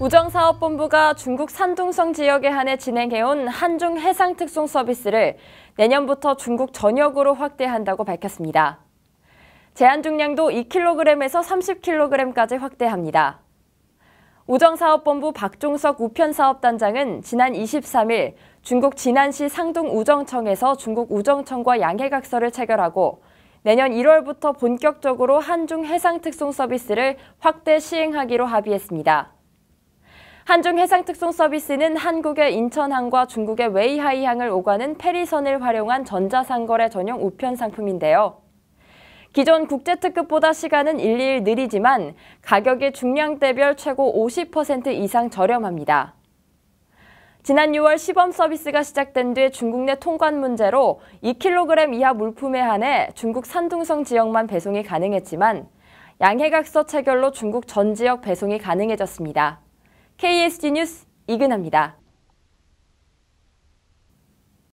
우정사업본부가 중국 산둥성 지역에 한해 진행해온 한중 해상특송 서비스를 내년부터 중국 전역으로 확대한다고 밝혔습니다. 제한 중량도 2kg에서 30kg까지 확대합니다. 우정사업본부 박종석 우편사업단장은 지난 23일 중국 진안시 상동 우정청에서 중국 우정청과 양해각서를 체결하고 내년 1월부터 본격적으로 한중 해상특송 서비스를 확대 시행하기로 합의했습니다. 한중 해상 특송 서비스는 한국의 인천항과 중국의 웨이하이항을 오가는 페리선을 활용한 전자상거래 전용 우편 상품인데요. 기존 국제특급보다 시간은 1, 2일 느리지만 가격이 중량대별 최고 50% 이상 저렴합니다. 지난 6월 시범 서비스가 시작된 뒤 중국 내 통관 문제로 2kg 이하 물품에 한해 중국 산둥성 지역만 배송이 가능했지만 양해각서 체결로 중국 전 지역 배송이 가능해졌습니다. KSG 뉴스 이근아입니다.